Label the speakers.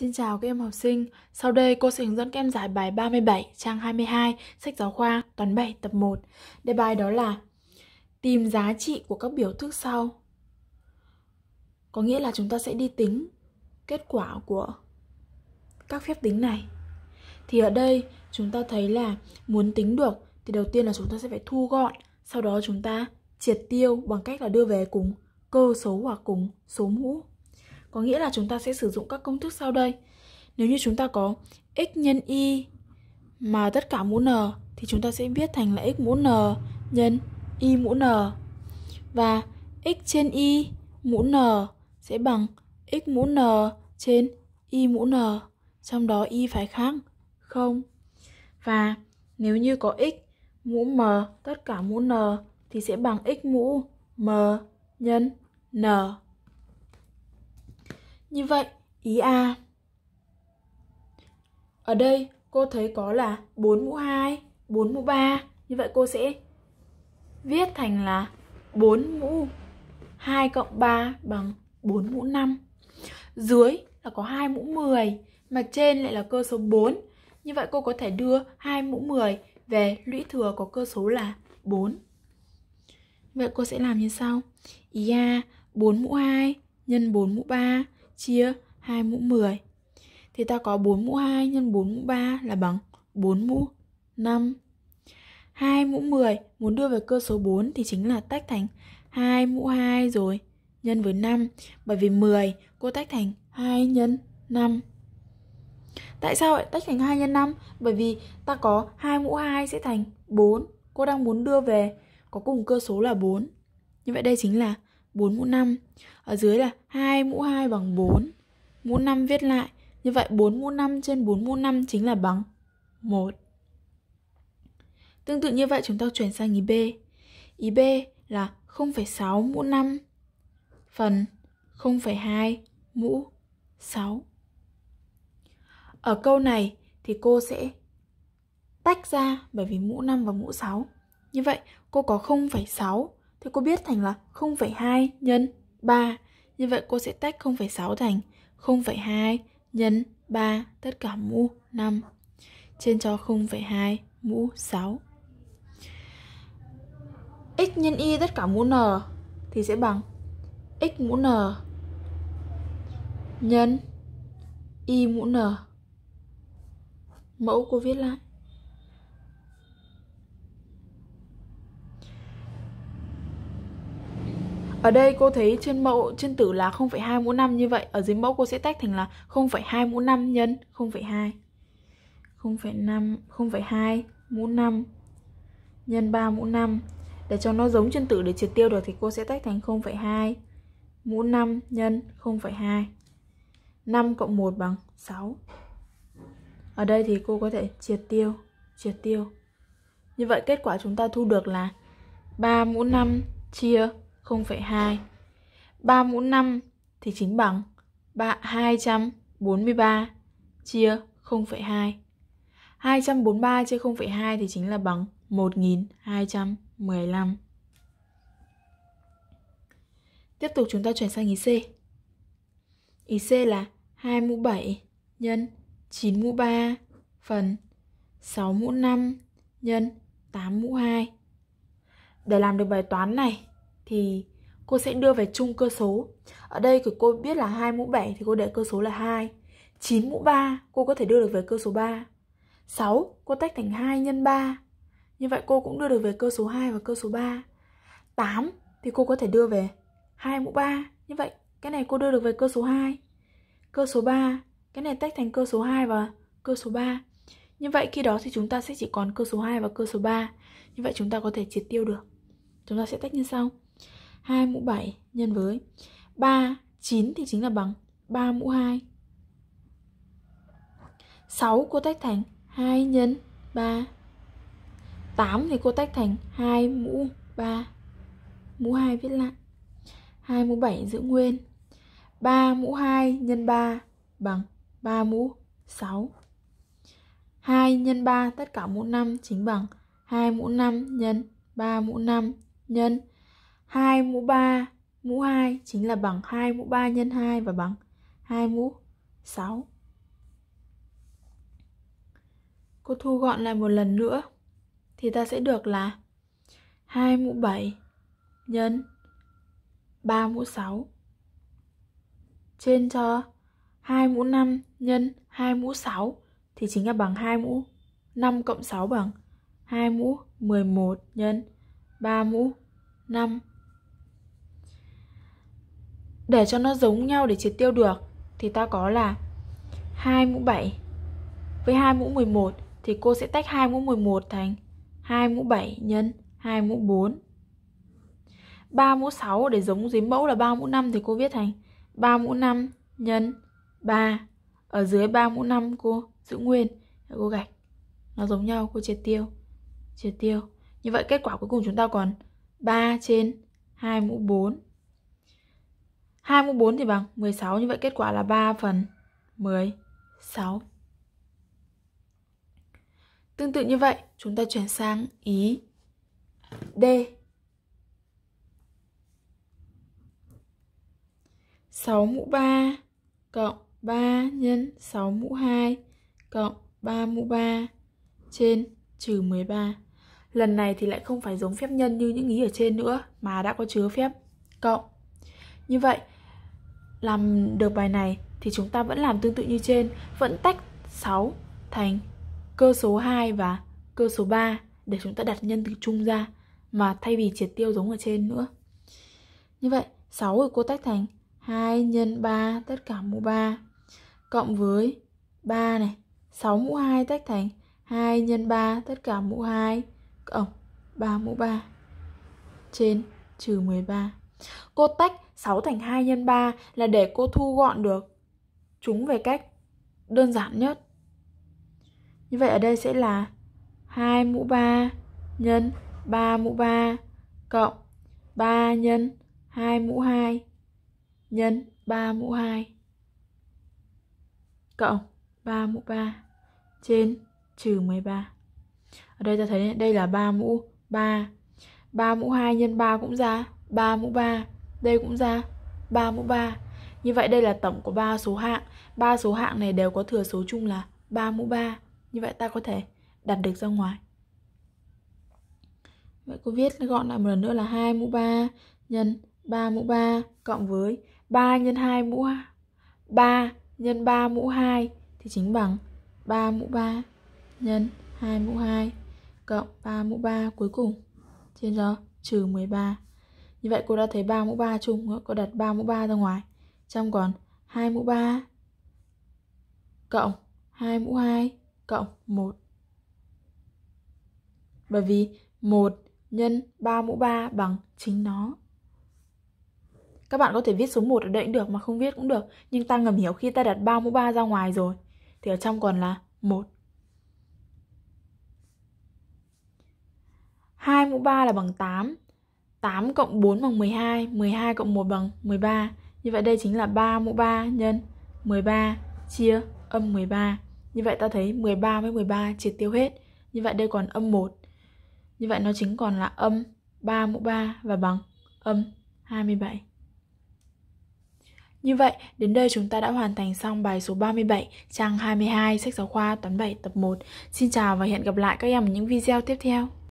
Speaker 1: Xin chào các em học sinh, sau đây cô sẽ hướng dẫn các em giải bài 37 trang 22 sách giáo khoa toán 7 tập 1. Đề bài đó là tìm giá trị của các biểu thức sau. Có nghĩa là chúng ta sẽ đi tính kết quả của các phép tính này. Thì ở đây chúng ta thấy là muốn tính được thì đầu tiên là chúng ta sẽ phải thu gọn, sau đó chúng ta triệt tiêu bằng cách là đưa về cùng cơ số hoặc cùng số mũ. Có nghĩa là chúng ta sẽ sử dụng các công thức sau đây. Nếu như chúng ta có x nhân y mà tất cả mũ n thì chúng ta sẽ viết thành là x mũ n nhân y mũ n. Và x trên y mũ n sẽ bằng x mũ n trên y mũ n, trong đó y phải khác không. Và nếu như có x mũ m tất cả mũ n thì sẽ bằng x mũ m nhân n. Như vậy, ý A. Ở đây cô thấy có là 4 mũ 2, 4 mũ 3. Như vậy cô sẽ viết thành là 4 mũ 2 cộng 3 bằng 4 mũ 5. Dưới là có 2 mũ 10, mà trên lại là cơ số 4. Như vậy cô có thể đưa 2 mũ 10 về lũy thừa có cơ số là 4. Vậy cô sẽ làm như sau. Ý A 4 mũ 2 nhân 4 mũ 3 chia 2 mũ 10. Thì ta có 4 mũ 2 nhân 4 mũ 3 là bằng 4 mũ 5. 2 mũ 10 muốn đưa về cơ số 4 thì chính là tách thành 2 mũ 2 rồi nhân với 5 bởi vì 10 cô tách thành 2 nhân 5. Tại sao lại tách thành 2 nhân 5? Bởi vì ta có 2 mũ 2 sẽ thành 4. Cô đang muốn đưa về có cùng cơ số là 4. Như vậy đây chính là 4 mũ 5 ở dưới là 2 mũ 2 bằng 4 mũ 5 viết lại như vậy 4 mũ 5 trên 4 mũ 5 chính là bằng 1 tương tự như vậy chúng ta chuyển sang ý B ý B là 0,6 mũ 5 phần 0,2 mũ 6 ở câu này thì cô sẽ tách ra bởi vì mũ 5 và mũ 6 như vậy cô có 0,6 Thế cô biết thành là 0,2 nhân 3. Như vậy cô sẽ tách 0,6 thành 0,2 nhân 3 tất cả mũ 5 trên cho 0,2 mũ 6. x nhân y tất cả mũ n thì sẽ bằng x mũ n nhân y mũ n. Mẫu cô viết lại Ở đây cô thấy trên mẫu trên tử là 0,2 mũ 5 như vậy Ở dưới mẫu cô sẽ tách thành là 0,2 mũ 5 nhân 0,2 0,5 0,2 mũ 5 nhân 3 mũ 5 Để cho nó giống chân tử để triệt tiêu được thì cô sẽ tách thành 0,2 mũ 5 nhân 0,2 5 cộng 1 bằng 6 Ở đây thì cô có thể triệt tiêu triệt tiêu Như vậy kết quả chúng ta thu được là 3 mũ 5 chia 0,2. 3 mũ 5 thì chính bằng 3, 243 chia 0,2. 243 chia 0,2 thì chính là bằng 1215. Tiếp tục chúng ta chuyển sang ý C. Ý C là 2 mũ 7 nhân 9 mũ 3 phần 6 mũ 5 nhân 8 mũ 2. Để làm được bài toán này thì cô sẽ đưa về chung cơ số. Ở đây của cô biết là 2 mũ 7 thì cô để cơ số là 2. 9 mũ 3 cô có thể đưa được về cơ số 3. 6 cô tách thành 2 nhân 3. Như vậy cô cũng đưa được về cơ số 2 và cơ số 3. 8 thì cô có thể đưa về 2 mũ 3. Như vậy cái này cô đưa được về cơ số 2. Cơ số 3, cái này tách thành cơ số 2 và cơ số 3. Như vậy khi đó thì chúng ta sẽ chỉ còn cơ số 2 và cơ số 3. Như vậy chúng ta có thể triệt tiêu được. Chúng ta sẽ tách như sau. 2 mũ 7 nhân với 3, 9 thì chính là bằng 3 mũ 2. 6 cô tách thành 2 nhân 3. 8 thì cô tách thành 2 mũ 3. Mũ 2 viết lại. 2 mũ 7 giữ nguyên. 3 mũ 2 nhân 3 bằng 3 mũ 6. 2 nhân 3 tất cả mũ 5 chính bằng 2 mũ 5 nhân 3 mũ 5 nhân 2 mũ 3 mũ 2 chính là bằng 2 mũ 3 nhân 2 và bằng 2 mũ 6. Cô thu gọn lại một lần nữa thì ta sẽ được là 2 mũ 7 nhân 3 mũ 6 trên cho 2 mũ 5 nhân 2 mũ 6 thì chính là bằng 2 mũ 5 cộng 6 bằng 2 mũ 11 nhân 3 mũ 5 để cho nó giống nhau để triệt tiêu được Thì ta có là 2 mũ 7 Với 2 mũ 11 Thì cô sẽ tách 2 mũ 11 thành 2 mũ 7 nhân 2 mũ 4 3 mũ 6 để giống dưới mẫu là 3 mũ 5 Thì cô viết thành 3 mũ 5 nhân 3 Ở dưới 3 mũ 5 cô giữ nguyên Cô gạch Nó giống nhau cô triệt tiêu Triệt tiêu Như vậy kết quả cuối cùng chúng ta còn 3 trên 2 mũ 4 2 mũ 4 thì bằng 16 như vậy kết quả là 3 phần 16 Tương tự như vậy chúng ta chuyển sang ý D 6 mũ 3 cộng 3 nhân 6 mũ 2 cộng 3 mũ 3 trên trừ 13. Lần này thì lại không phải giống phép nhân như những ý ở trên nữa mà đã có chứa phép cộng. Như vậy, làm được bài này thì chúng ta vẫn làm tương tự như trên, vẫn tách 6 thành cơ số 2 và cơ số 3 để chúng ta đặt nhân từ chung ra mà thay vì triệt tiêu giống ở trên nữa. Như vậy, 6 được cô tách thành 2 nhân 3 tất cả mũ 3 cộng với 3 này, 6 mũ 2 tách thành 2 nhân 3 tất cả mũ 2 cộng 3 mũ 3 trên trừ 13. Cô tách 6 thành 2 nhân 3 là để cô thu gọn được chúng về cách đơn giản nhất. Như vậy ở đây sẽ là 2 mũ 3 nhân 3 mũ 3 cộng 3 nhân 2 mũ 2 nhân 3 mũ 2 cộng 3 mũ 3 trên trừ 13. Ở đây ta thấy đây là 3 mũ 3. 3 mũ 2 nhân 3 cũng ra 3 mũ 3 Đây cũng ra 3 mũ 3 Như vậy đây là tổng của ba số hạng ba số hạng này đều có thừa số chung là 3 mũ 3 Như vậy ta có thể đặt được ra ngoài Vậy cô viết gọn lại một lần nữa là 2 mũ 3 nhân 3 mũ 3 cộng với 3 nhân 2 mũ 3 nhân 3 mũ 2 thì chính bằng 3 mũ 3 nhân 2 mũ 2 cộng 3 mũ 3 cuối cùng trên đó trừ 13. Như vậy cô đã thấy 3 mũ 3 chung, cô đặt 3 mũ 3 ra ngoài. Trong còn 2 mũ 3 cộng 2 mũ 2 cộng 1. Bởi vì 1 nhân 3 mũ 3 bằng chính nó. Các bạn có thể viết số 1 ở đây cũng được mà không viết cũng được. Nhưng ta ngầm hiểu khi ta đặt 3 mũ 3 ra ngoài rồi thì ở trong còn là 1. 2 mũ 3 là bằng 8 8 cộng 4 bằng 12, 12 cộng 1 bằng 13. Như vậy đây chính là 3 mũ 3 nhân 13 chia âm 13. Như vậy ta thấy 13 với 13 triệt tiêu hết. Như vậy đây còn âm 1. Như vậy nó chính còn là âm 3 mũ 3 và bằng âm 27. Như vậy, đến đây chúng ta đã hoàn thành xong bài số 37, trang 22, sách giáo khoa toán 7 tập 1. Xin chào và hẹn gặp lại các em ở những video tiếp theo.